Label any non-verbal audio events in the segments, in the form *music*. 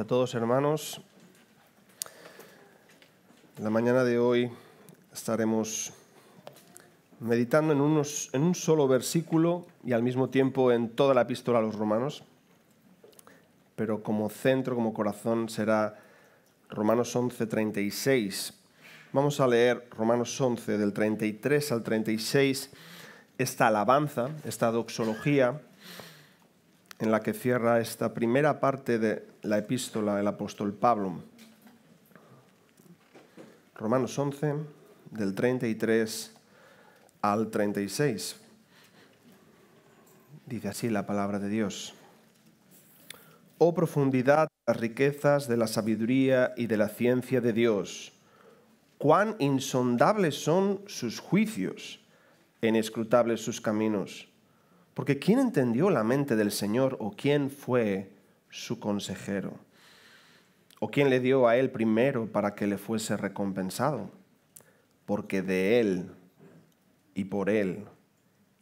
a todos, hermanos. la mañana de hoy estaremos meditando en, unos, en un solo versículo y al mismo tiempo en toda la epístola a los romanos, pero como centro, como corazón será Romanos 11, 36. Vamos a leer Romanos 11 del 33 al 36, esta alabanza, esta doxología en la que cierra esta primera parte de la epístola del apóstol Pablo. Romanos 11, del 33 al 36. Dice así la palabra de Dios. Oh profundidad de las riquezas de la sabiduría y de la ciencia de Dios, cuán insondables son sus juicios, inescrutables sus caminos porque ¿quién entendió la mente del Señor o quién fue su consejero? ¿O quién le dio a él primero para que le fuese recompensado? Porque de él y por él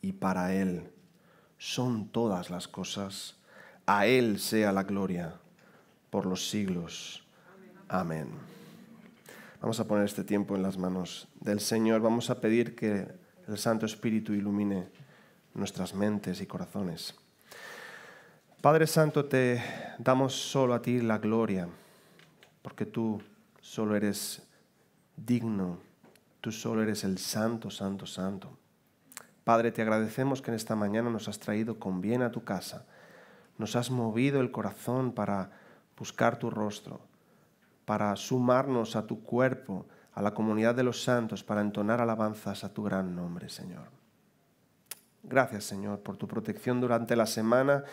y para él son todas las cosas. A él sea la gloria por los siglos. Amén. Vamos a poner este tiempo en las manos del Señor. Vamos a pedir que el Santo Espíritu ilumine nuestras mentes y corazones. Padre Santo, te damos solo a ti la gloria, porque tú solo eres digno, tú solo eres el santo, santo, santo. Padre, te agradecemos que en esta mañana nos has traído con bien a tu casa, nos has movido el corazón para buscar tu rostro, para sumarnos a tu cuerpo, a la comunidad de los santos, para entonar alabanzas a tu gran nombre, Señor. Gracias, Señor, por tu protección durante la semana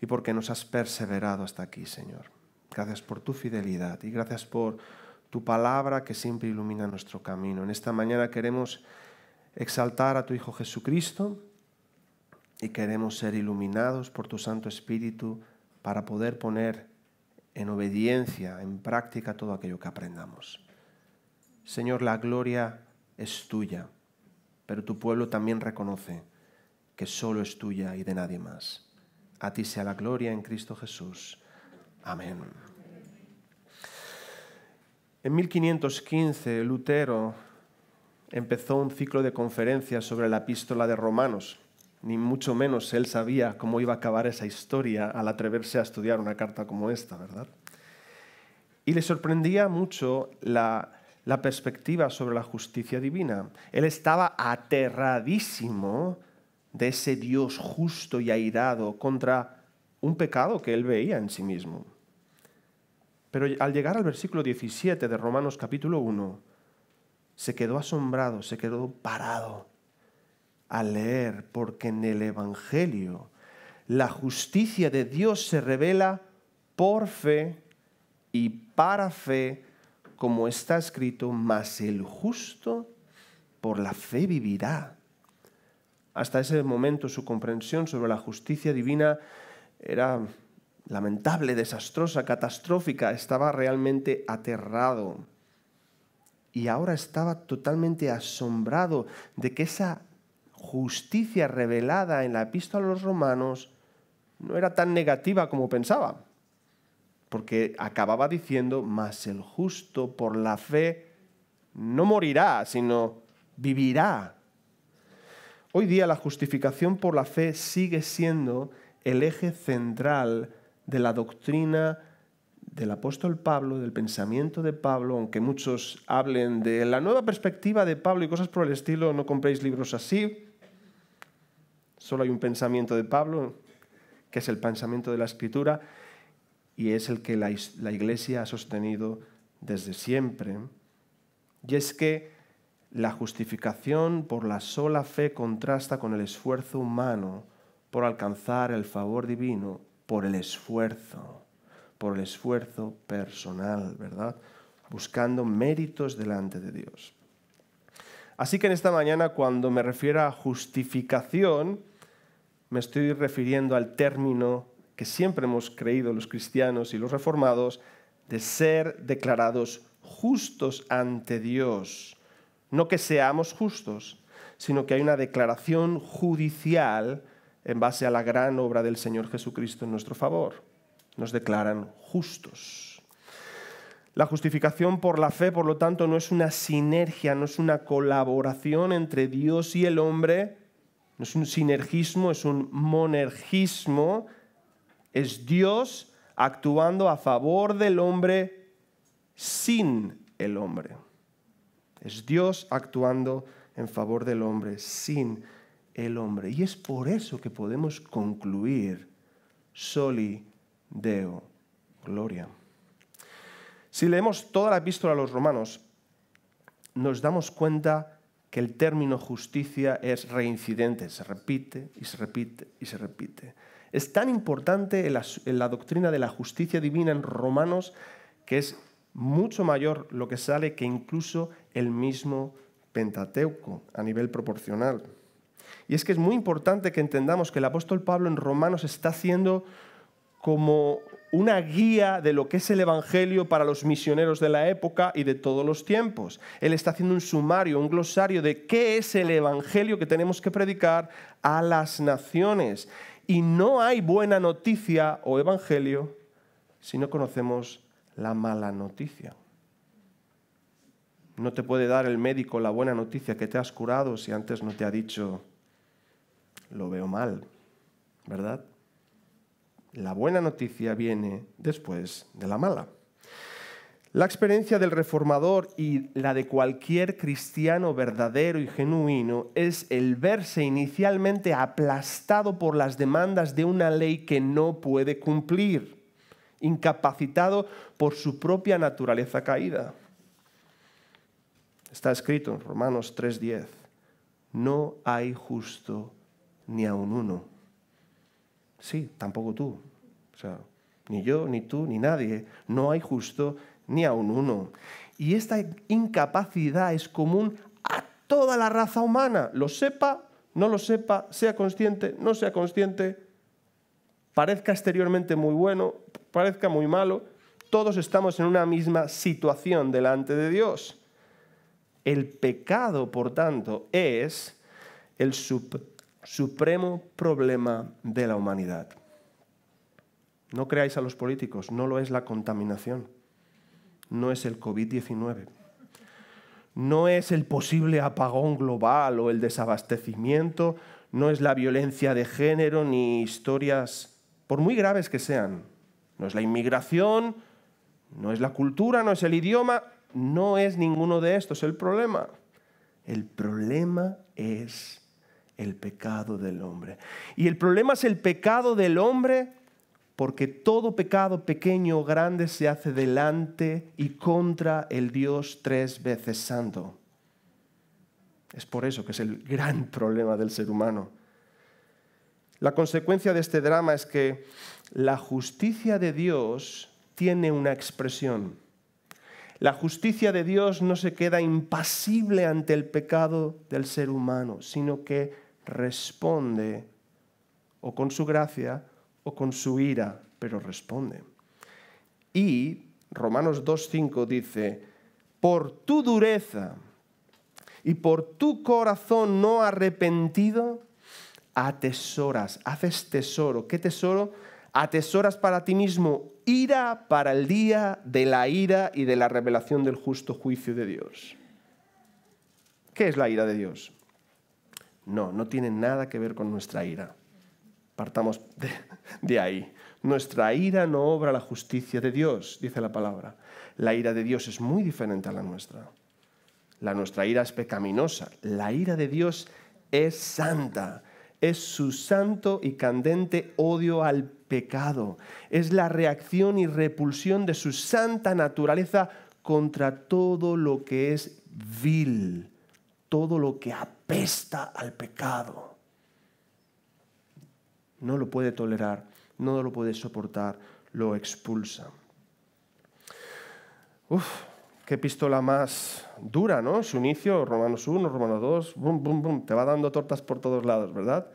y porque nos has perseverado hasta aquí, Señor. Gracias por tu fidelidad y gracias por tu palabra que siempre ilumina nuestro camino. En esta mañana queremos exaltar a tu Hijo Jesucristo y queremos ser iluminados por tu Santo Espíritu para poder poner en obediencia, en práctica todo aquello que aprendamos. Señor, la gloria es tuya, pero tu pueblo también reconoce que solo es tuya y de nadie más. A ti sea la gloria en Cristo Jesús. Amén. En 1515, Lutero empezó un ciclo de conferencias sobre la epístola de Romanos. Ni mucho menos él sabía cómo iba a acabar esa historia al atreverse a estudiar una carta como esta, ¿verdad? Y le sorprendía mucho la, la perspectiva sobre la justicia divina. Él estaba aterradísimo de ese Dios justo y airado contra un pecado que él veía en sí mismo. Pero al llegar al versículo 17 de Romanos capítulo 1, se quedó asombrado, se quedó parado al leer, porque en el Evangelio la justicia de Dios se revela por fe y para fe, como está escrito, mas el justo por la fe vivirá. Hasta ese momento su comprensión sobre la justicia divina era lamentable, desastrosa, catastrófica. Estaba realmente aterrado. Y ahora estaba totalmente asombrado de que esa justicia revelada en la epístola a los romanos no era tan negativa como pensaba. Porque acababa diciendo, mas el justo por la fe no morirá, sino vivirá. Hoy día la justificación por la fe sigue siendo el eje central de la doctrina del apóstol Pablo, del pensamiento de Pablo, aunque muchos hablen de la nueva perspectiva de Pablo y cosas por el estilo, no compréis libros así. Solo hay un pensamiento de Pablo, que es el pensamiento de la escritura, y es el que la, iglesia ha sostenido desde siempre. Y es que la justificación por la sola fe contrasta con el esfuerzo humano por alcanzar el favor divino por el esfuerzo, por el esfuerzo personal, ¿verdad? Buscando méritos delante de Dios. Así que en esta mañana cuando me refiero a justificación, me estoy refiriendo al término que siempre hemos creído los cristianos y los reformados de ser declarados justos ante Dios no que seamos justos, sino que hay una declaración judicial en base a la gran obra del Señor Jesucristo en nuestro favor. Nos declaran justos. La justificación por la fe, por lo tanto, no es una sinergia, no es una colaboración entre Dios y el hombre, no es un sinergismo, es un monergismo, es Dios actuando a favor del hombre sin el hombre. Es Dios actuando en favor del hombre, sin el hombre. Y es por eso que podemos concluir soli deo, gloria. Si leemos toda la epístola a los romanos, nos damos cuenta que el término justicia es reincidente, se repite y se repite y se repite. Es tan importante en la, la doctrina de la justicia divina en Romanos que es mucho mayor lo que sale que incluso el mismo Pentateuco a nivel proporcional. Y es que es muy importante que entendamos que el apóstol Pablo en Romanos está haciendo como una guía de lo que es el Evangelio para los misioneros de la época y de todos los tiempos. Él está haciendo un sumario, un glosario de qué es el Evangelio que tenemos que predicar a las naciones. Y no hay buena noticia o Evangelio si no conocemos la mala noticia. No te puede dar el médico la buena noticia que te has curado si antes no te ha dicho, lo veo mal, ¿verdad? La buena noticia viene después de la mala. La experiencia del reformador y la de cualquier cristiano verdadero y genuino es el verse inicialmente aplastado por las demandas de una ley que no puede cumplir incapacitado por su propia naturaleza caída. Está escrito en Romanos 3:10, no hay justo ni a un uno. Sí, tampoco tú. O sea, ni yo, ni tú, ni nadie. No hay justo ni a un uno. Y esta incapacidad es común a toda la raza humana, lo sepa, no lo sepa, sea consciente, no sea consciente, parezca exteriormente muy bueno, parezca muy malo, todos estamos en una misma situación delante de Dios. El pecado, por tanto, es el supremo problema de la humanidad. No creáis a los políticos, no lo es la contaminación, no es el COVID-19, no es el posible apagón global o el desabastecimiento, no es la violencia de género ni historias, por muy graves que sean, no es la inmigración, no es la cultura, no es el idioma, no es ninguno de estos el problema. El problema es el pecado del hombre. Y el problema es el pecado del hombre porque todo pecado pequeño o grande se hace delante y contra el Dios tres veces santo. Es por eso que es el gran problema del ser humano. La consecuencia de este drama es que la justicia de Dios tiene una expresión. La justicia de Dios no se queda impasible ante el pecado del ser humano, sino que responde o con su gracia o con su ira, pero responde. Y Romanos 2.5 dice, por tu dureza y por tu corazón no arrepentido, atesoras, haces tesoro. ¿Qué tesoro? Atesoras para ti mismo ira para el día de la ira y de la revelación del justo juicio de Dios. ¿Qué es la ira de Dios? No, no tiene nada que ver con nuestra ira. Partamos de, de ahí. Nuestra ira no obra la justicia de Dios, dice la palabra. La ira de Dios es muy diferente a la nuestra. La nuestra ira es pecaminosa. La ira de Dios es santa es su santo y candente odio al pecado. Es la reacción y repulsión de su santa naturaleza contra todo lo que es vil, todo lo que apesta al pecado. No lo puede tolerar, no lo puede soportar, lo expulsa qué más dura, ¿no? Su inicio, Romanos 1, Romanos 2, bum, bum, bum, te va dando tortas por todos lados, ¿verdad?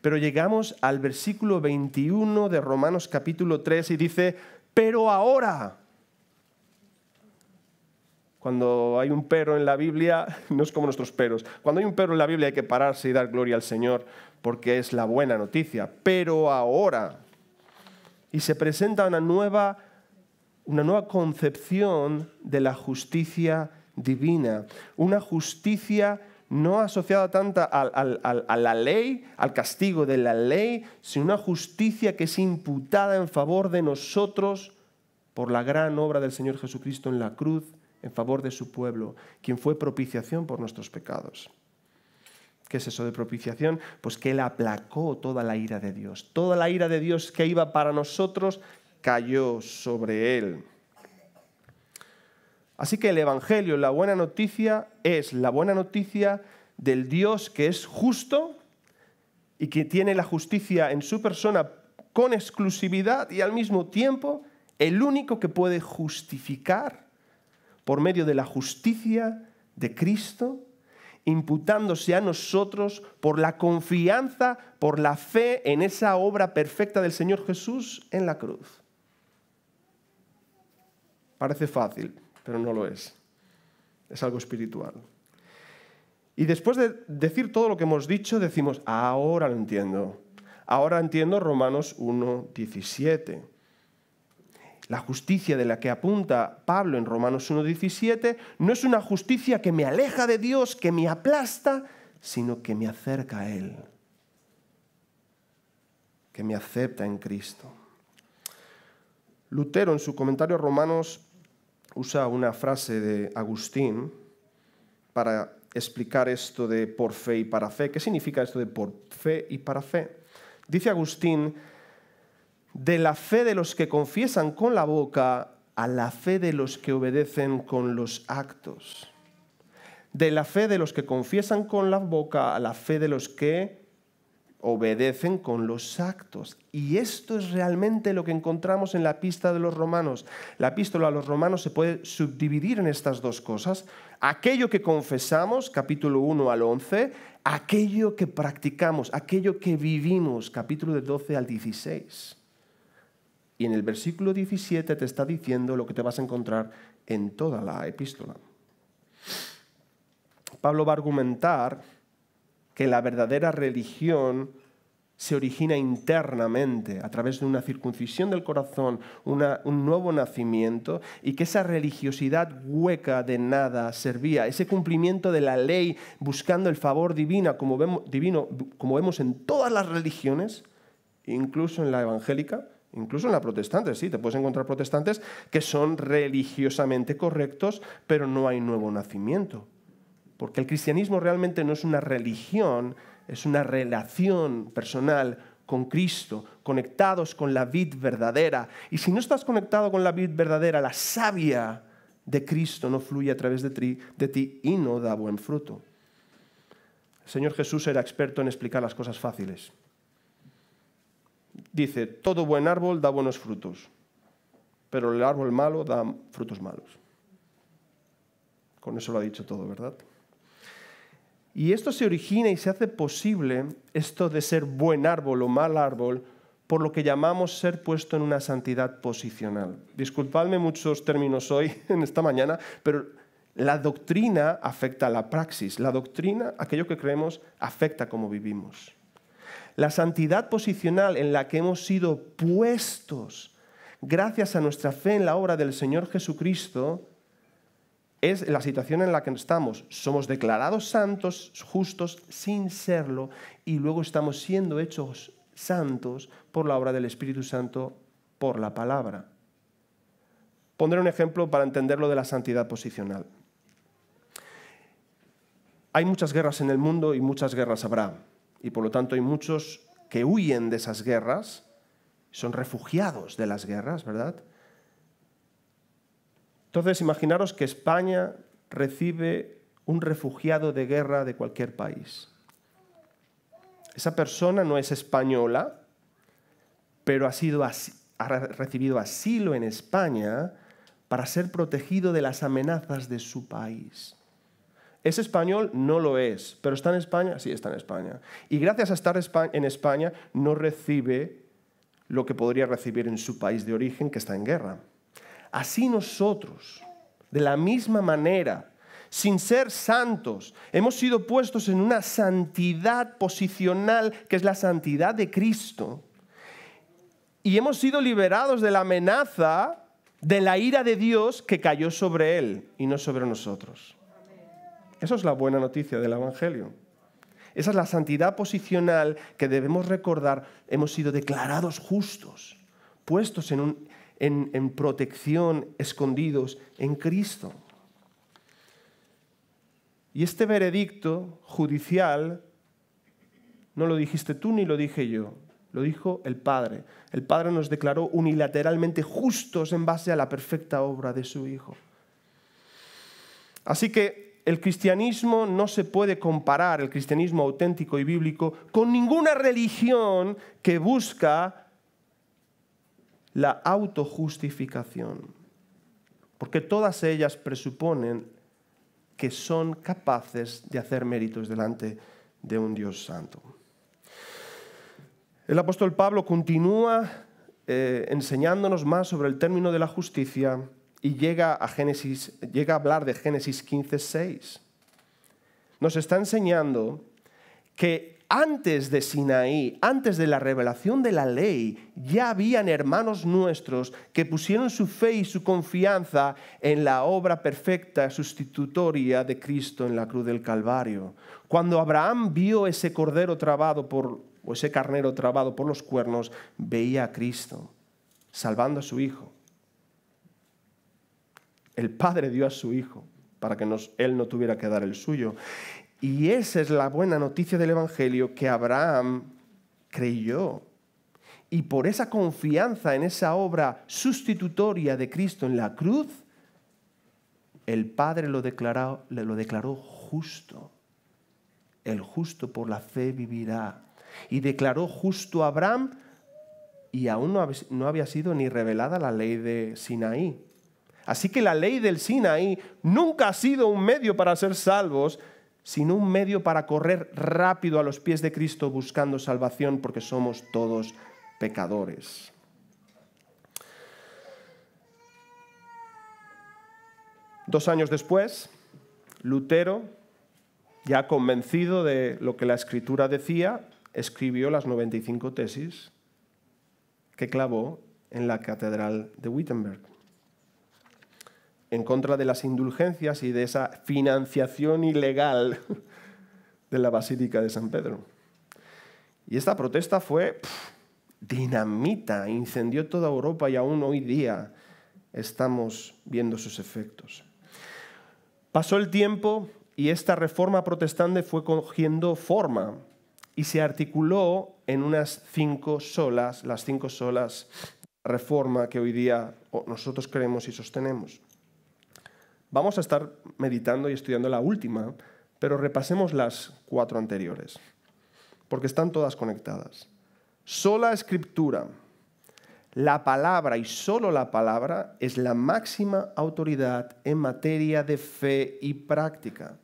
Pero llegamos al versículo 21 de Romanos capítulo 3 y dice, pero ahora. Cuando hay un pero en la Biblia, *laughs* no es como nuestros peros. Cuando hay un pero en la Biblia hay que pararse y dar gloria al Señor porque es la buena noticia. Pero ahora. Y se presenta una nueva una nueva concepción de la justicia divina, una justicia no asociada tanto a, a, la ley, al castigo de la ley, sino una justicia que es imputada en favor de nosotros por la gran obra del Señor Jesucristo en la cruz, en favor de su pueblo, quien fue propiciación por nuestros pecados. ¿Qué es eso de propiciación? Pues que Él aplacó toda la ira de Dios. Toda la ira de Dios que iba para nosotros cayó sobre él. Así que el Evangelio, la buena noticia, es la buena noticia del Dios que es justo y que tiene la justicia en su persona con exclusividad y al mismo tiempo el único que puede justificar por medio de la justicia de Cristo, imputándose a nosotros por la confianza, por la fe en esa obra perfecta del Señor Jesús en la cruz. Parece fácil, pero no lo es. Es algo espiritual. Y después de decir todo lo que hemos dicho, decimos, ahora lo entiendo. Ahora entiendo Romanos 1.17. La justicia de la que apunta Pablo en Romanos 1.17 no es una justicia que me aleja de Dios, que me aplasta, sino que me acerca a Él, que me acepta en Cristo. Lutero en su comentario a Romanos usa una frase de Agustín para explicar esto de por fe y para fe. ¿Qué significa esto de por fe y para fe? Dice Agustín, de la fe de los que confiesan con la boca a la fe de los que obedecen con los actos. De la fe de los que confiesan con la boca a la fe de los que obedecen con los actos. Y esto es realmente lo que encontramos en la pista de los romanos. La epístola a los romanos se puede subdividir en estas dos cosas. Aquello que confesamos, capítulo 1 al 11, aquello que practicamos, aquello que vivimos, capítulo de 12 al 16. Y en el versículo 17 te está diciendo lo que te vas a encontrar en toda la epístola. Pablo va a argumentar que la verdadera religión se origina internamente a través de una circuncisión del corazón, un nuevo nacimiento, y que esa religiosidad hueca de nada servía, ese cumplimiento de la ley buscando el favor divina, como vemos, divino, como vemos en todas las religiones, incluso en la evangélica, incluso en la protestante, sí, te puedes encontrar protestantes que son religiosamente correctos, pero no hay nuevo nacimiento. Porque el cristianismo realmente no es una religión, es una relación personal con Cristo, conectados con la vid verdadera. Y si no estás conectado con la vid verdadera, la savia de Cristo no fluye a través de ti, de ti y no da buen fruto. El Señor Jesús era experto en explicar las cosas fáciles. Dice, todo buen árbol da buenos frutos, pero el árbol malo da frutos malos. Con eso lo ha dicho todo, ¿verdad? Y esto se origina y se hace posible, esto de ser buen árbol o mal árbol, por lo que llamamos ser puesto en una santidad posicional. Disculpadme muchos términos hoy, *laughs* en esta mañana, pero la doctrina afecta a la praxis. La doctrina, aquello que creemos, afecta cómo vivimos. La santidad posicional en la que hemos sido puestos gracias a nuestra fe en la obra del Señor Jesucristo es la situación en la que estamos. Somos declarados santos, justos, sin serlo, y luego estamos siendo hechos santos por la obra del Espíritu Santo, por la palabra. Pondré un ejemplo para entenderlo de la santidad posicional. Hay muchas guerras en el mundo y muchas guerras habrá, y por lo tanto hay muchos que huyen de esas guerras, son refugiados de las guerras, ¿verdad? Entonces, imaginaros que España recibe un refugiado de guerra de cualquier país. Esa persona no es española, pero ha, sido ha recibido asilo en España para ser protegido de las amenazas de su país. ¿Es español? No lo es. ¿Pero está en España? Sí, está en España. Y gracias a estar en España no recibe lo que podría recibir en su país de origen que está en guerra. Así nosotros, de la misma manera, sin ser santos, hemos sido puestos en una santidad posicional, que es la santidad de Cristo. Y hemos sido liberados de la amenaza de la ira de Dios que cayó sobre Él y no sobre nosotros. Eso es la buena noticia del Evangelio. Esa es la santidad posicional que debemos recordar. Hemos sido declarados justos, puestos en un, en, protección, escondidos en Cristo. Y este veredicto judicial no lo dijiste tú ni lo dije yo, lo dijo el Padre. El Padre nos declaró unilateralmente justos en base a la perfecta obra de su Hijo. Así que el cristianismo no se puede comparar, el cristianismo auténtico y bíblico, con ninguna religión que busca la autojustificación, porque todas ellas presuponen que son capaces de hacer méritos delante de un Dios santo. El apóstol Pablo continúa eh, enseñándonos más sobre el término de la justicia y llega a, Génesis, llega a hablar de Génesis 15, 6. Nos está enseñando que antes de Sinaí, antes de la revelación de la ley, ya habían hermanos nuestros que pusieron su fe y su confianza en la obra perfecta sustitutoria de Cristo en la cruz del Calvario. Cuando Abraham vio ese cordero trabado por o ese carnero trabado por los cuernos, veía a Cristo salvando a su hijo. El Padre dio a su hijo para que él no tuviera que dar el suyo. Y esa es la buena noticia del Evangelio que Abraham creyó. Y por esa confianza en esa obra sustitutoria de Cristo en la cruz, el Padre lo declaró, lo declaró justo. El justo por la fe vivirá. Y declaró justo a Abraham y aún no había sido ni revelada la ley de Sinaí. Así que la ley del Sinaí nunca ha sido un medio para ser salvos, sino un medio para correr rápido a los pies de Cristo buscando salvación porque somos todos pecadores. Dos años después, Lutero, ya convencido de lo que la escritura decía, escribió las 95 tesis que clavó en la catedral de Wittenberg en contra de las indulgencias y de esa financiación ilegal *laughs* de la Basílica de San Pedro. Y esta protesta fue dinamita, incendió toda Europa y aún hoy día estamos viendo sus efectos. Pasó el tiempo y esta reforma protestante fue cogiendo forma y se articuló en unas cinco solas, las cinco solas reforma que hoy día nosotros creemos y sostenemos. Vamos a estar meditando y estudiando la última, pero repasemos las cuatro anteriores, porque están todas conectadas. Sola escritura, la palabra y solo la palabra es la máxima autoridad en materia de fe y práctica.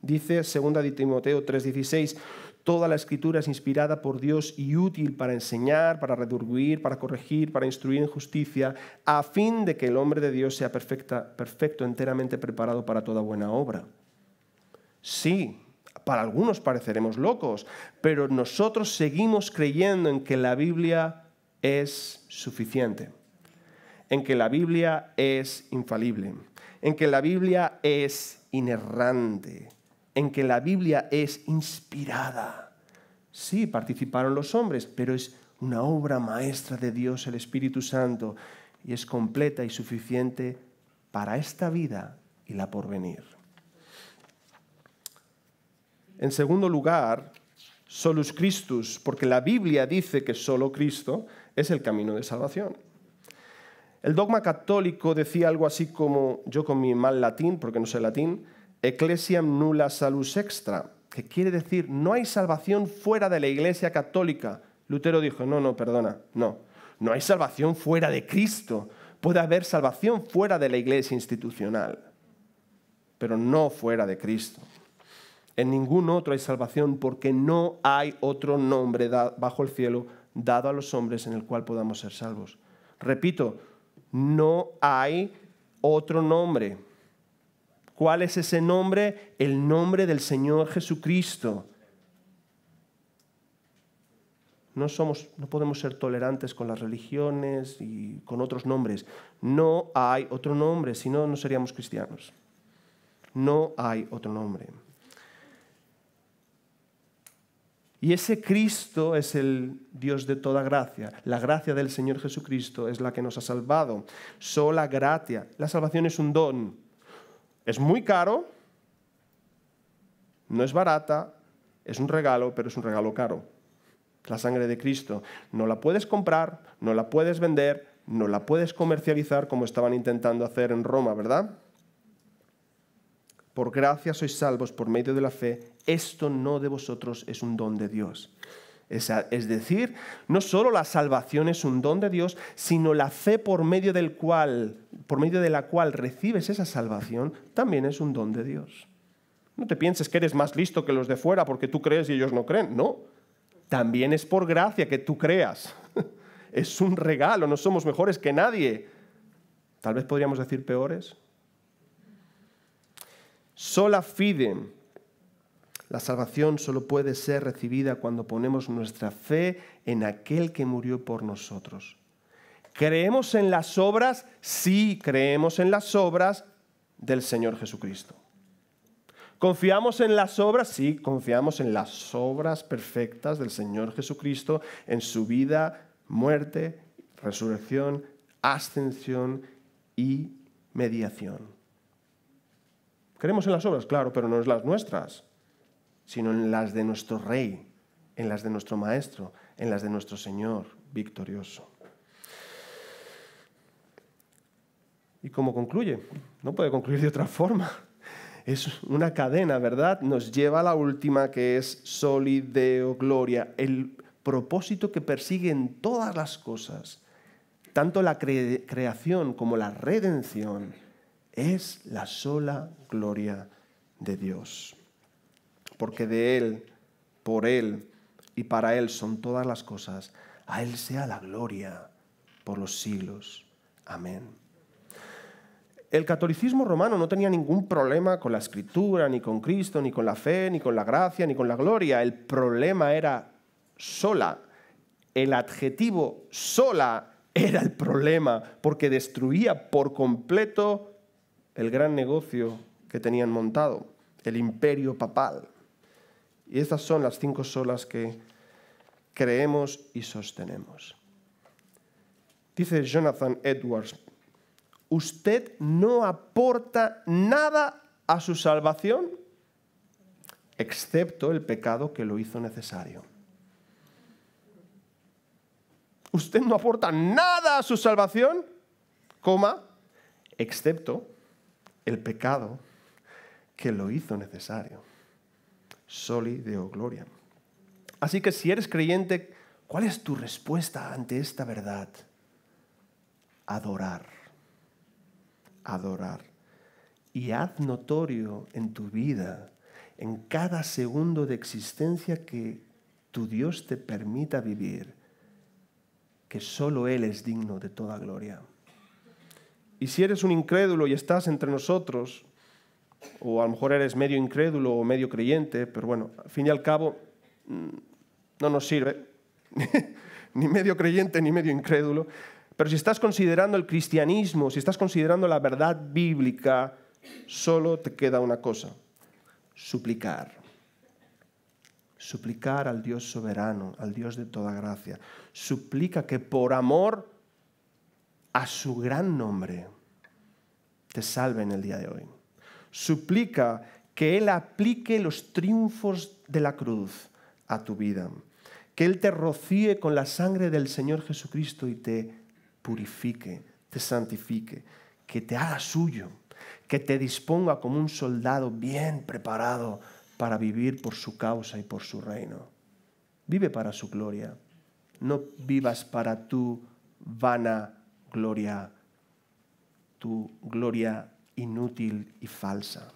Dice 2 Timoteo 3:16, Toda la escritura es inspirada por Dios y útil para enseñar, para redarguir, para corregir, para instruir en justicia, a fin de que el hombre de Dios sea perfecto, enteramente preparado para toda buena obra. Sí, para algunos pareceremos locos, pero nosotros seguimos creyendo en que la Biblia es suficiente, en que la Biblia es infalible, en que la Biblia es inerrante en que la Biblia es inspirada. Sí, participaron los hombres, pero es una obra maestra de Dios, el Espíritu Santo, y es completa y suficiente para esta vida y la porvenir. En segundo lugar, solus Christus, porque la Biblia dice que solo Cristo es el camino de salvación. El dogma católico decía algo así como, yo con mi mal latín, porque no sé latín, Ecclesiam nulla salus extra, que quiere decir no hay salvación fuera de la Iglesia católica. Lutero dijo, no, no, perdona, no, no hay salvación fuera de Cristo. Puede haber salvación fuera de la Iglesia institucional, pero no fuera de Cristo. En ningún otro hay salvación porque no hay otro nombre bajo el cielo dado a los hombres en el cual podamos ser salvos. Repito, no hay otro nombre ¿Cuál es ese nombre? El nombre del Señor Jesucristo. No, somos, no podemos ser tolerantes con las religiones y con otros nombres. No hay otro nombre, si no, no seríamos cristianos. No hay otro nombre. Y ese Cristo es el Dios de toda gracia. La gracia del Señor Jesucristo es la que nos ha salvado. Sola gratia. La salvación es un don. Es muy caro, no es barata, es un regalo, pero es un regalo caro. La sangre de Cristo. No la puedes comprar, no la puedes vender, no la puedes comercializar como estaban intentando hacer en Roma, ¿verdad? Por gracia sois salvos por medio de la fe. Esto no de vosotros es un don de Dios. Es decir, no solo la salvación es un don de Dios, sino la fe por medio, del cual, por medio de la cual recibes esa salvación también es un don de Dios. No te pienses que eres más listo que los de fuera porque tú crees y ellos no creen. No, también es por gracia que tú creas. *laughs* Es un regalo, no somos mejores que nadie. Tal vez podríamos decir peores. Sola fide la salvación solo puede ser recibida cuando ponemos nuestra fe en aquel que murió por nosotros. ¿Creemos en las obras? Sí, creemos en las obras del Señor Jesucristo. ¿Confiamos en las obras? Sí, confiamos en las obras perfectas del Señor Jesucristo, en su vida, muerte, resurrección, ascensión y mediación. ¿Creemos en las obras? Claro, pero no es las nuestras sino en las de nuestro Rey, en las de nuestro Maestro, en las de nuestro Señor victorioso. ¿Y cómo concluye? No puede concluir de otra forma. Es una cadena, ¿verdad? Nos lleva a la última que es solideo gloria, el propósito que persigue en todas las cosas, tanto la creación como la redención, es la sola gloria de Dios porque de Él, por Él y para Él son todas las cosas. A Él sea la gloria por los siglos. Amén. El catolicismo romano no tenía ningún problema con la escritura, ni con Cristo, ni con la fe, ni con la gracia, ni con la gloria. El problema era sola. El adjetivo sola era el problema, porque destruía por completo el gran negocio que tenían montado, el imperio papal. Y estas son las cinco solas que creemos y sostenemos. Dice Jonathan Edwards, ¿usted no aporta nada a su salvación? excepto el pecado que lo hizo necesario. Usted no aporta nada a su salvación, coma, excepto el pecado que lo hizo necesario soli deo oh gloria. Así que si eres creyente, ¿cuál es tu respuesta ante esta verdad? Adorar. Adorar. Y haz notorio en tu vida, en cada segundo de existencia que tu Dios te permita vivir, que solo Él es digno de toda gloria. Y si eres un incrédulo y estás entre nosotros, o a lo mejor eres medio incrédulo o medio creyente, pero bueno, al fin y al cabo mm, no nos sirve, *laughs* ni medio creyente ni medio incrédulo, pero si estás considerando el cristianismo, si estás considerando la verdad bíblica, solo te queda una cosa, suplicar. Suplicar al Dios soberano, al Dios de toda gracia. Suplica que por amor a su gran nombre te salve en el día de hoy suplica que Él aplique los triunfos de la cruz a tu vida, que Él te rocíe con la sangre del Señor Jesucristo y te purifique, te santifique, que te haga suyo, que te disponga como un soldado bien preparado para vivir por su causa y por su reino. Vive para su gloria, no vivas para tu vana gloria, tu gloria inútil y falsa.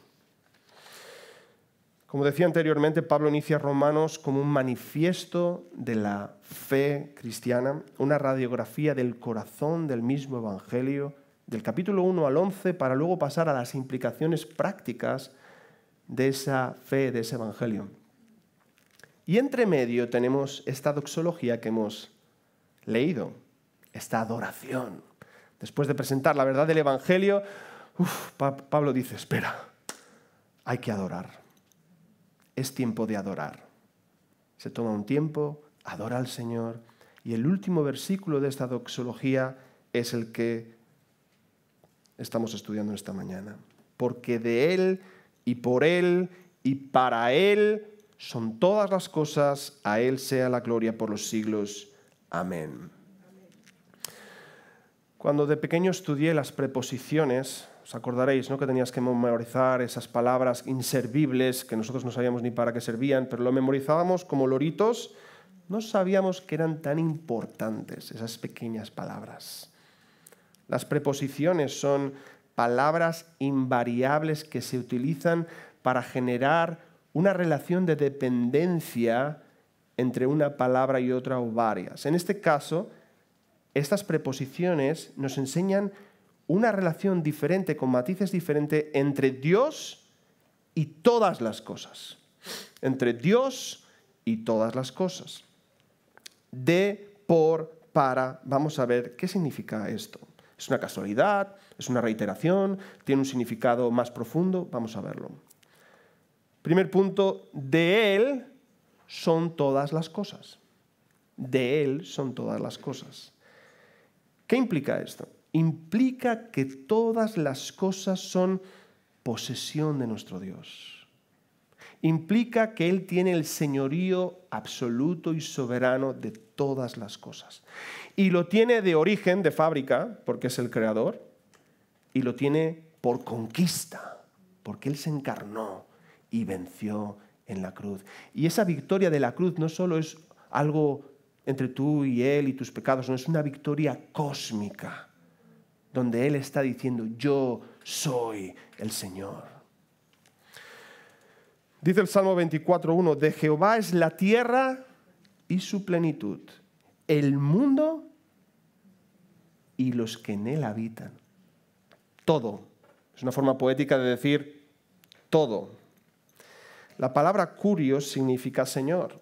Como decía anteriormente, Pablo inicia Romanos como un manifiesto de la fe cristiana, una radiografía del corazón del mismo Evangelio, del capítulo 1 al 11, para luego pasar a las implicaciones prácticas de esa fe, de ese Evangelio. Y entre medio tenemos esta doxología que hemos leído, esta adoración. Después de presentar la verdad del Evangelio, Pablo dice, espera, hay que adorar. Es tiempo de adorar. Se toma un tiempo, adora al Señor. Y el último versículo de esta doxología es el que estamos estudiando esta mañana. Porque de Él y por Él y para Él son todas las cosas, a Él sea la gloria por los siglos. Amén. Cuando de pequeño estudié las preposiciones, os acordaréis ¿no? que tenías que memorizar esas palabras inservibles que nosotros no sabíamos ni para qué servían, pero lo memorizábamos como loritos. No sabíamos que eran tan importantes esas pequeñas palabras. Las preposiciones son palabras invariables que se utilizan para generar una relación de dependencia entre una palabra y otra o varias. En este caso, estas preposiciones nos enseñan una relación diferente, con matices diferentes, entre Dios y todas las cosas. Entre Dios y todas las cosas. De, por, para. Vamos a ver qué significa esto. ¿Es una casualidad? ¿Es una reiteración? ¿Tiene un significado más profundo? Vamos a verlo. Primer punto, de Él son todas las cosas. De Él son todas las cosas. ¿Qué implica esto? implica que todas las cosas son posesión de nuestro Dios. Implica que Él tiene el señorío absoluto y soberano de todas las cosas. Y lo tiene de origen, de fábrica, porque es el creador, y lo tiene por conquista, porque Él se encarnó y venció en la cruz. Y esa victoria de la cruz no solo es algo entre tú y Él y tus pecados, no es una victoria cósmica donde Él está diciendo, yo soy el Señor. Dice el Salmo 24.1, de Jehová es la tierra y su plenitud, el mundo y los que en él habitan. Todo. Es una forma poética de decir todo. La palabra curios significa Señor.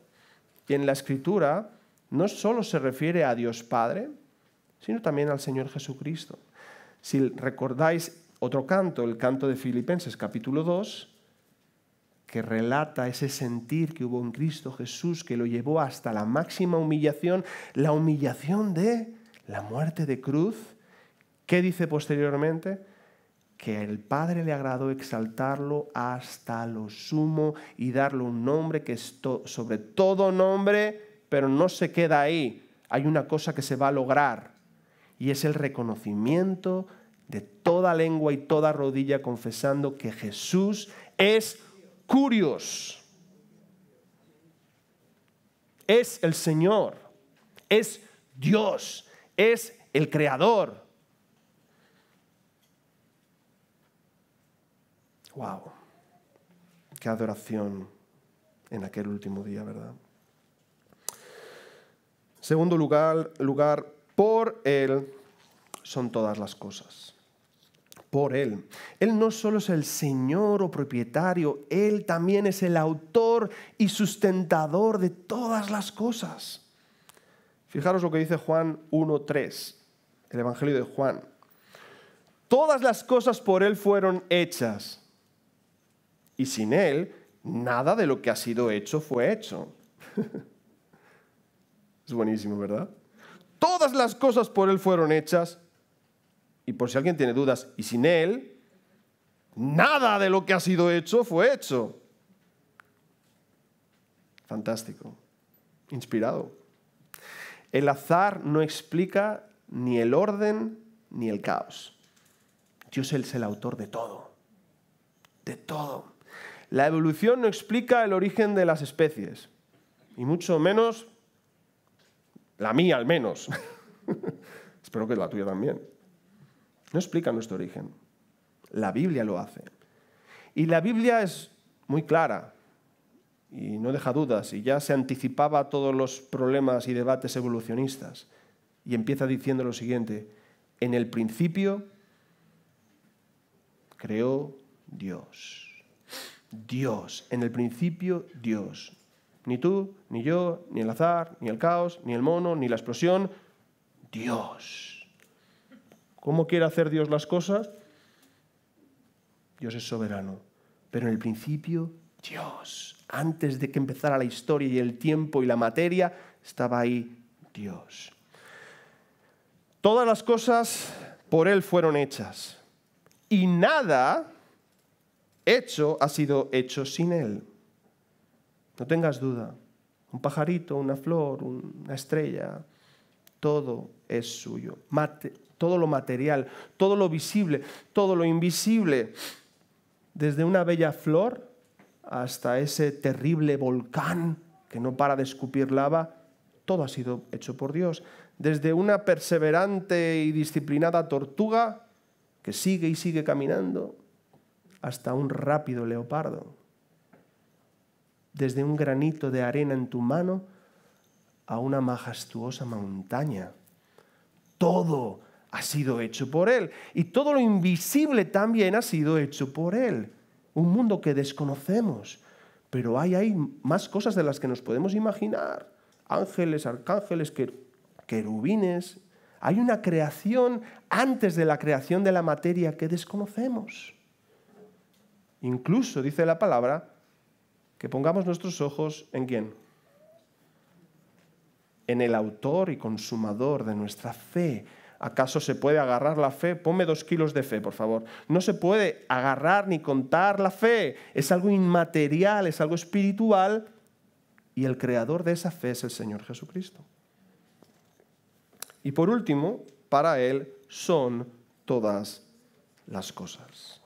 Y en la escritura no solo se refiere a Dios Padre, sino también al Señor Jesucristo. Si recordáis otro canto, el canto de Filipenses capítulo 2, que relata ese sentir que hubo en Cristo Jesús que lo llevó hasta la máxima humillación, la humillación de la muerte de cruz, ¿qué dice posteriormente? Que el Padre le agradó exaltarlo hasta lo sumo y darle un nombre que es sobre todo nombre, pero no se queda ahí. Hay una cosa que se va a lograr y es el reconocimiento de toda lengua y toda rodilla confesando que Jesús es curios. Es el Señor, es Dios, es el Creador. ¡Wow! ¡Qué adoración en aquel último día, verdad! Segundo lugar, lugar por Él son todas las cosas. Por Él. Él no solo es el Señor o propietario, Él también es el autor y sustentador de todas las cosas. Fijaros lo que dice Juan 1.3, el Evangelio de Juan. Todas las cosas por Él fueron hechas. Y sin Él, nada de lo que ha sido hecho fue hecho. *laughs* es buenísimo, ¿verdad? todas las cosas por Él fueron hechas. Y por si alguien tiene dudas, y sin Él, nada de lo que ha sido hecho fue hecho. Fantástico, inspirado. El azar no explica ni el orden ni el caos. Dios es el autor de todo, de todo. La evolución no explica el origen de las especies, y mucho menos la mía al menos. *laughs* Espero que la tuya también. No explica nuestro origen. La Biblia lo hace. Y la Biblia es muy clara y no deja dudas y ya se anticipaba todos los problemas y debates evolucionistas. Y empieza diciendo lo siguiente, en el principio creó Dios. Dios, en el principio Dios. Ni tú, ni yo, ni el azar, ni el caos, ni el mono, ni la explosión. Dios. ¿Cómo quiere hacer Dios las cosas? Dios es soberano. Pero en el principio, Dios. Antes de que empezara la historia y el tiempo y la materia, estaba ahí Dios. Todas las cosas por Él fueron hechas. Y nada hecho ha sido hecho sin Él. No tengas duda. Un pajarito, una flor, una estrella, todo es suyo. todo lo material, todo lo visible, todo lo invisible, desde una bella flor hasta ese terrible volcán que no para de escupir lava, todo ha sido hecho por Dios. Desde una perseverante y disciplinada tortuga que sigue y sigue caminando hasta un rápido leopardo desde un granito de arena en tu mano a una majestuosa montaña. Todo ha sido hecho por Él y todo lo invisible también ha sido hecho por Él. Un mundo que desconocemos, pero hay ahí más cosas de las que nos podemos imaginar. Ángeles, arcángeles, querubines. Hay una creación antes de la creación de la materia que desconocemos. Incluso, dice la palabra, que pongamos nuestros ojos en quién? En el autor y consumador de nuestra fe. ¿Acaso se puede agarrar la fe? Ponme dos kilos de fe, por favor. No se puede agarrar ni contar la fe. Es algo inmaterial, es algo espiritual. Y el creador de esa fe es el Señor Jesucristo. Y por último, para Él son todas las cosas.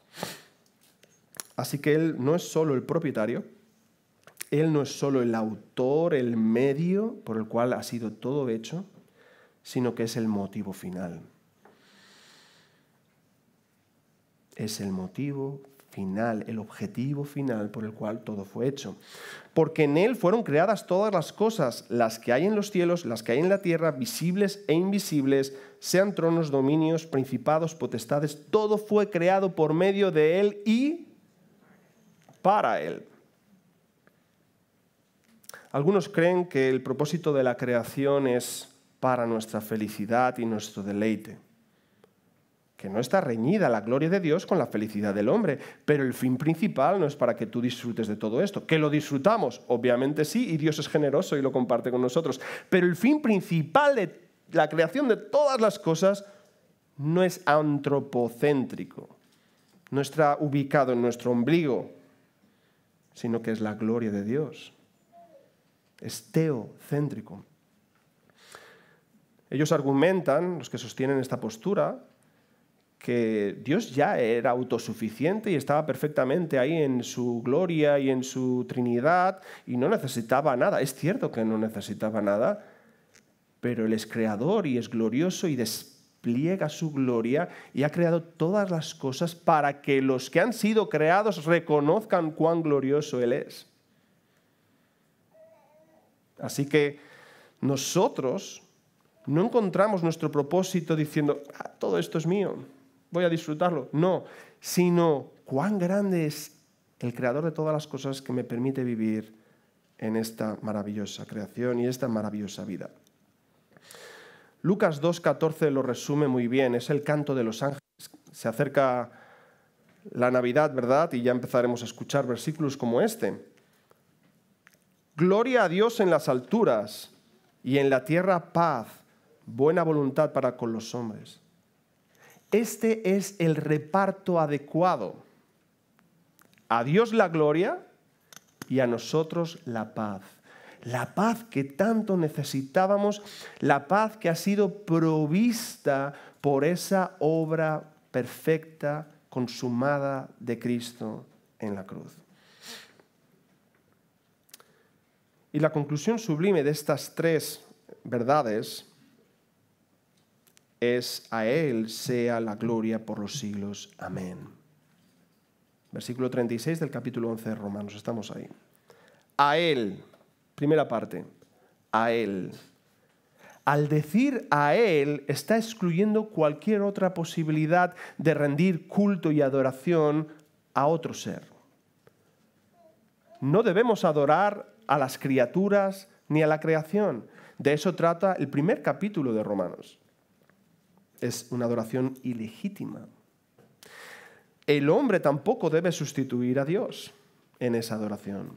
Así que Él no es solo el propietario, él no es solo el autor, el medio por el cual ha sido todo hecho, sino que es el motivo final. Es el motivo final, el objetivo final por el cual todo fue hecho. Porque en Él fueron creadas todas las cosas, las que hay en los cielos, las que hay en la tierra, visibles e invisibles, sean tronos, dominios, principados, potestades, todo fue creado por medio de Él y para Él. Algunos creen que el propósito de la creación es para nuestra felicidad y nuestro deleite, que no está reñida la gloria de Dios con la felicidad del hombre, pero el fin principal no es para que tú disfrutes de todo esto, que lo disfrutamos, obviamente sí, y Dios es generoso y lo comparte con nosotros, pero el fin principal de la creación de todas las cosas no es antropocéntrico, no está ubicado en nuestro ombligo, sino que es la gloria de Dios es teocéntrico. Ellos argumentan, los que sostienen esta postura, que Dios ya era autosuficiente y estaba perfectamente ahí en su gloria y en su Trinidad y no necesitaba nada. Es cierto que no necesitaba nada, pero Él es creador y es glorioso y despliega su gloria y ha creado todas las cosas para que los que han sido creados reconozcan cuán glorioso Él es. Así que nosotros no encontramos nuestro propósito diciendo, ah, todo esto es mío, voy a disfrutarlo. No, sino cuán grande es el creador de todas las cosas que me permite vivir en esta maravillosa creación y esta maravillosa vida. Lucas 2.14 lo resume muy bien, es el canto de los ángeles. Se acerca la Navidad, ¿verdad? Y ya empezaremos a escuchar versículos como este. Gloria a Dios en las alturas y en la tierra paz, buena voluntad para con los hombres. Este es el reparto adecuado. A Dios la gloria y a nosotros la paz. La paz que tanto necesitábamos, la paz que ha sido provista por esa obra perfecta, consumada de Cristo en la cruz. Y la conclusión sublime de estas tres verdades es a Él sea la gloria por los siglos. Amén. Versículo 36 del capítulo 11 de Romanos, estamos ahí. A Él, primera parte, a Él. Al decir a Él está excluyendo cualquier otra posibilidad de rendir culto y adoración a otro ser. No debemos adorar a las criaturas ni a la creación. De eso trata el primer capítulo de Romanos. Es una adoración ilegítima. El hombre tampoco debe sustituir a Dios en esa adoración.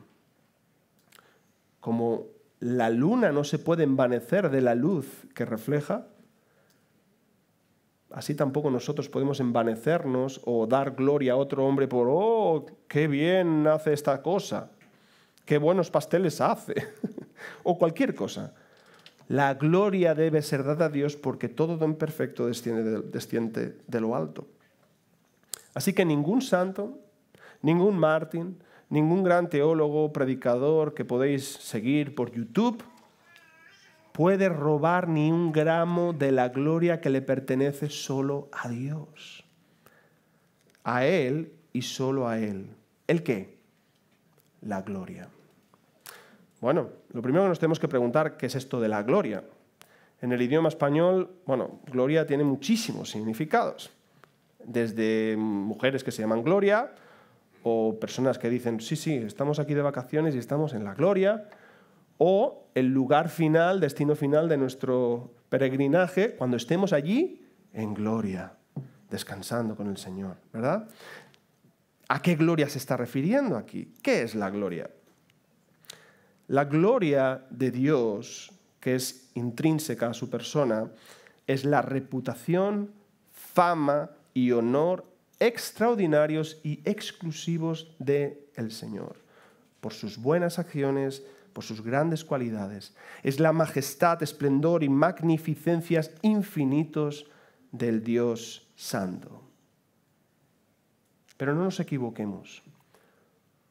Como la luna no se puede envanecer de la luz que refleja, así tampoco nosotros podemos envanecernos o dar gloria a otro hombre por, oh, qué bien hace esta cosa qué buenos pasteles hace, *laughs* o cualquier cosa. La gloria debe ser dada a Dios porque todo don perfecto desciende de, lo alto. Así que ningún santo, ningún Martín ningún gran teólogo, predicador que podéis seguir por YouTube puede robar ni un gramo de la gloria que le pertenece solo a Dios. A Él y solo a Él. ¿El qué? la gloria. Bueno, lo primero que nos tenemos que preguntar, ¿qué es esto de la gloria? En el idioma español, bueno, gloria tiene muchísimos significados. Desde mujeres que se llaman gloria, o personas que dicen, sí, sí, estamos aquí de vacaciones y estamos en la gloria, o el lugar final, destino final de nuestro peregrinaje, cuando estemos allí en gloria, descansando con el Señor, ¿verdad? ¿A qué gloria se está refiriendo aquí? ¿Qué es la gloria? La gloria de Dios, que es intrínseca a su persona, es la reputación, fama y honor extraordinarios y exclusivos del el Señor, por sus buenas acciones, por sus grandes cualidades. Es la majestad, esplendor y magnificencias infinitos del Dios Santo. Pero no nos equivoquemos.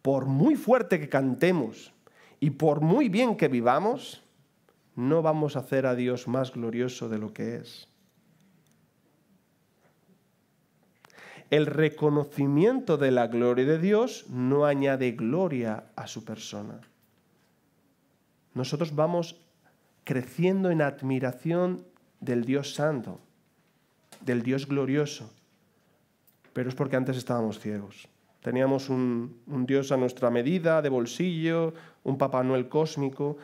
Por muy fuerte que cantemos y por muy bien que vivamos, no vamos a hacer a Dios más glorioso de lo que es. El reconocimiento de la gloria de Dios no añade gloria a su persona. Nosotros vamos creciendo en admiración del Dios santo, del Dios glorioso, pero es porque antes estábamos ciegos. Teníamos un, Dios a nuestra medida, de bolsillo, un Papá Noel cósmico,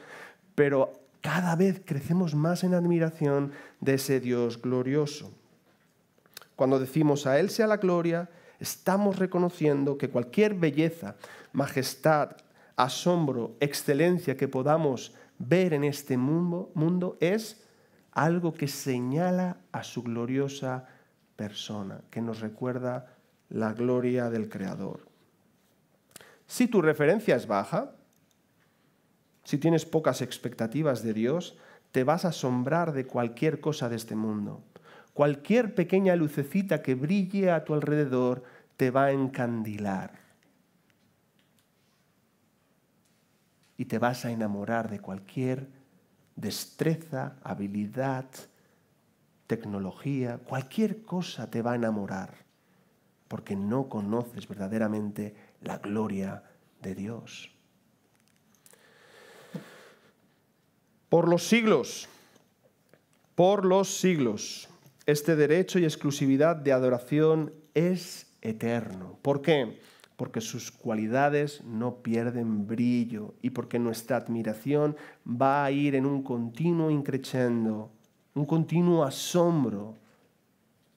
pero cada vez crecemos más en admiración de ese Dios glorioso. Cuando decimos a Él sea la gloria, estamos reconociendo que cualquier belleza, majestad, asombro, excelencia que podamos ver en este mundo, mundo es algo que señala a su gloriosa persona, que nos recuerda la gloria del Creador. Si tu referencia es baja, si tienes pocas expectativas de Dios, te vas a asombrar de cualquier cosa de este mundo. Cualquier pequeña lucecita que brille a tu alrededor te va a encandilar. Y te vas a enamorar de cualquier destreza, habilidad, tecnología, cualquier cosa te va a enamorar, porque no conoces verdaderamente la gloria de Dios. Por los siglos, por los siglos, este derecho y exclusividad de adoración es eterno. ¿Por qué? Porque sus cualidades no pierden brillo y porque nuestra admiración va a ir en un continuo increchendo un continuo asombro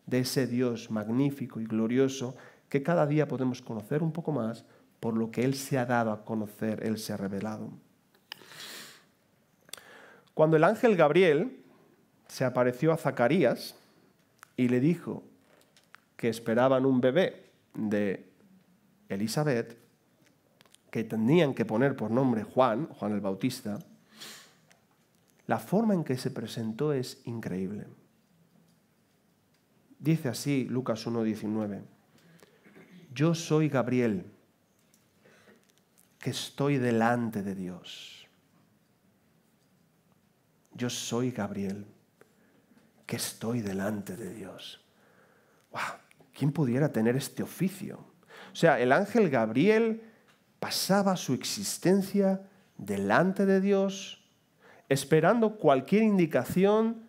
de ese Dios magnífico y glorioso que cada día podemos conocer un poco más por lo que Él se ha dado a conocer, Él se ha revelado. Cuando el ángel Gabriel se apareció a Zacarías y le dijo que esperaban un bebé de Elizabeth, que tenían que poner por nombre Juan, Juan el Bautista, la forma en que se presentó es increíble. Dice así Lucas 1.19, yo soy Gabriel, que estoy delante de Dios. Yo soy Gabriel, que estoy delante de Dios. ¡Wow! ¿Quién pudiera tener este oficio? O sea, el ángel Gabriel pasaba su existencia delante de Dios, esperando cualquier indicación,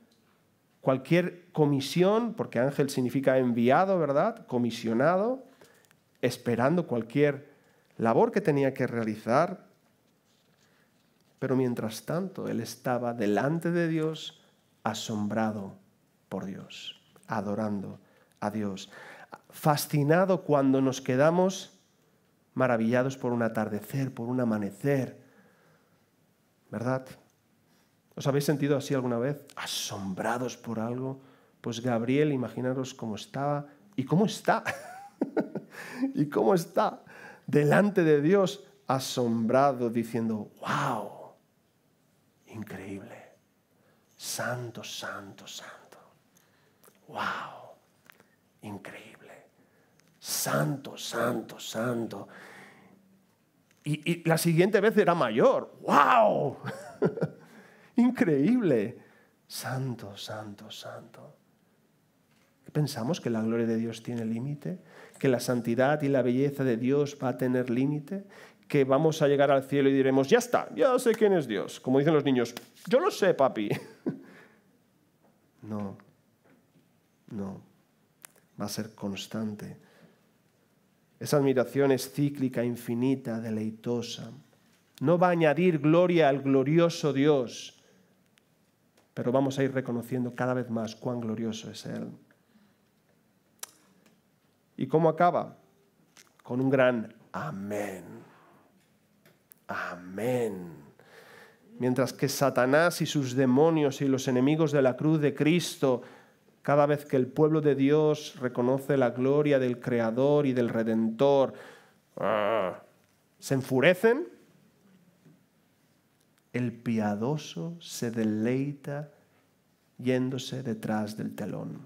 cualquier comisión, porque ángel significa enviado, ¿verdad? Comisionado, esperando cualquier labor que tenía que realizar. Pero mientras tanto, él estaba delante de Dios, asombrado por Dios, adorando a Dios, fascinado cuando nos quedamos maravillados por un atardecer, por un amanecer, ¿verdad? ¿Os habéis sentido así alguna vez? ¿Asombrados por algo? Pues Gabriel, imaginaros cómo estaba y cómo está. *laughs* y cómo está delante de Dios, asombrado, diciendo, wow, increíble, santo, santo, santo, wow, increíble, santo, santo, santo. Y, y la siguiente vez era mayor, wow. *laughs* Increíble. Santo, santo, santo. ¿Pensamos que la gloria de Dios tiene límite? ¿Que la santidad y la belleza de Dios va a tener límite? ¿Que vamos a llegar al cielo y diremos, ya está, ya sé quién es Dios? Como dicen los niños, yo lo sé, papi. *laughs* No, no. Va a ser constante. Esa admiración es cíclica, infinita, deleitosa. No va a añadir gloria al glorioso Dios pero vamos a ir reconociendo cada vez más cuán glorioso es Él. ¿Y cómo acaba? Con un gran amén. Amén. Mientras que Satanás y sus demonios y los enemigos de la cruz de Cristo, cada vez que el pueblo de Dios reconoce la gloria del Creador y del Redentor, ah, se enfurecen el piadoso se deleita yéndose detrás del telón,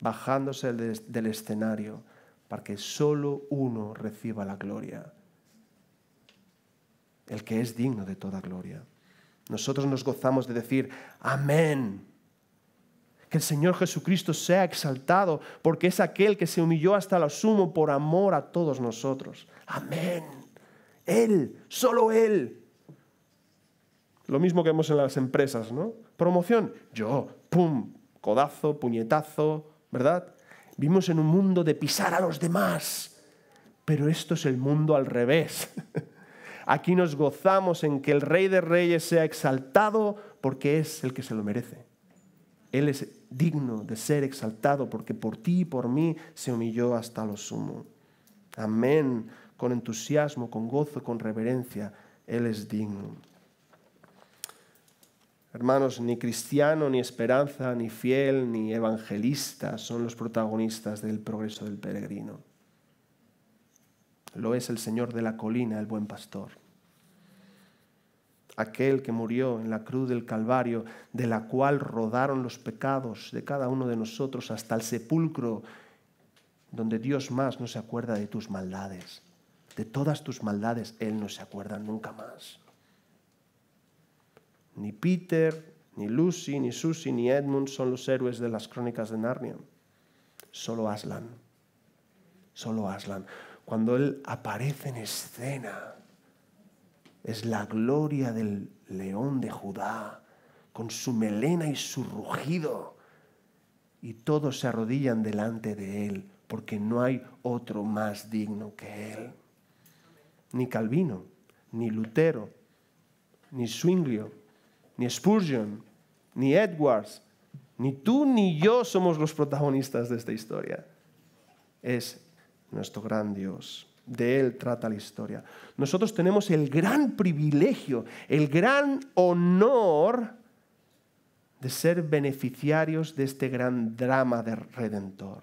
bajándose del escenario para que solo uno reciba la gloria, el que es digno de toda gloria. Nosotros nos gozamos de decir, amén. Que el Señor Jesucristo sea exaltado, porque es aquel que se humilló hasta lo sumo por amor a todos nosotros. Amén. Él, solo Él. Lo mismo que vemos en las empresas, ¿no? Promoción, yo, pum, codazo, puñetazo, ¿verdad? Vimos en un mundo de pisar a los demás, pero esto es el mundo al revés. *laughs* Aquí nos gozamos en que el Rey de Reyes sea exaltado porque es el que se lo merece. Él es digno de ser exaltado porque por ti y por mí se humilló hasta lo sumo. Amén. Con entusiasmo, con gozo, con reverencia. Él es digno. Hermanos, ni cristiano, ni esperanza, ni fiel, ni evangelista son los protagonistas del progreso del peregrino. Lo es el Señor de la colina, el buen pastor. Aquel que murió en la cruz del Calvario, de la cual rodaron los pecados de cada uno de nosotros hasta el sepulcro, donde Dios más no se acuerda de tus maldades. De todas tus maldades, Él no se acuerda nunca más. Ni Peter, ni Lucy, ni Susy ni Edmund son los héroes de las crónicas de Narnia. Solo Aslan. Solo Aslan. Cuando él aparece en escena, es la gloria del león de Judá, con su melena y su rugido. Y todos se arrodillan delante de él, porque no hay otro más digno que él. Ni Calvino, ni Lutero, ni Swinglio, ni Spurgeon, ni Edwards, ni tú ni yo somos los protagonistas de esta historia. Es nuestro gran Dios. De Él trata la historia. Nosotros tenemos el gran privilegio, el gran honor de ser beneficiarios de este gran drama de redentor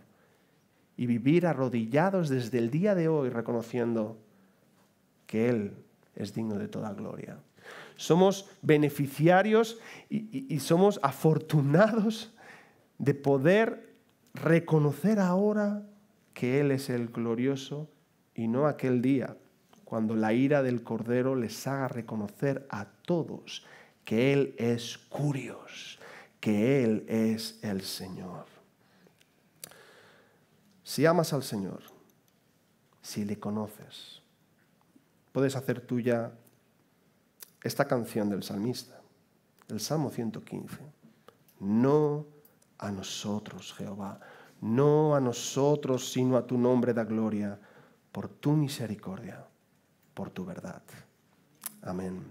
y vivir arrodillados desde el día de hoy reconociendo que Él es digno de toda gloria somos beneficiarios y, somos afortunados de poder reconocer ahora que Él es el glorioso y no aquel día cuando la ira del Cordero les haga reconocer a todos que Él es curios, que Él es el Señor. Si amas al Señor, si le conoces, puedes hacer tuya esta canción del salmista, el Salmo 115. No a nosotros, Jehová, no a nosotros, sino a tu nombre da gloria, por tu misericordia, por tu verdad. Amén.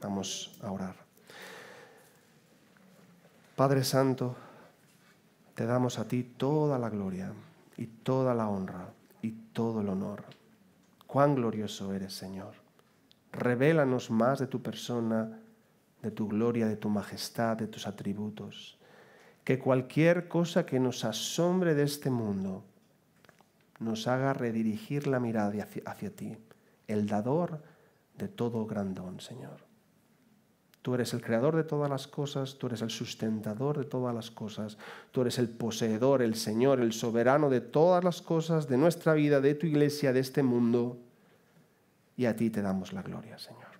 Vamos a orar. Padre Santo, te damos a ti toda la gloria y toda la honra y todo el honor. Cuán glorioso eres, Señor. Revélanos más de tu persona, de tu gloria, de tu majestad, de tus atributos. Que cualquier cosa que nos asombre de este mundo nos haga redirigir la mirada hacia, ti, el dador de todo gran don, Señor. Tú eres el creador de todas las cosas, tú eres el sustentador de todas las cosas, tú eres el poseedor, el Señor, el soberano de todas las cosas, de nuestra vida, de tu iglesia, de este mundo y a ti te damos la gloria, Señor.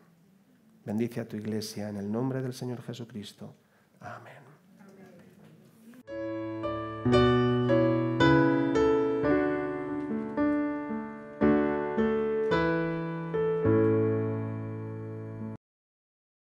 Bendice a tu iglesia en el nombre del Señor Jesucristo. Amén.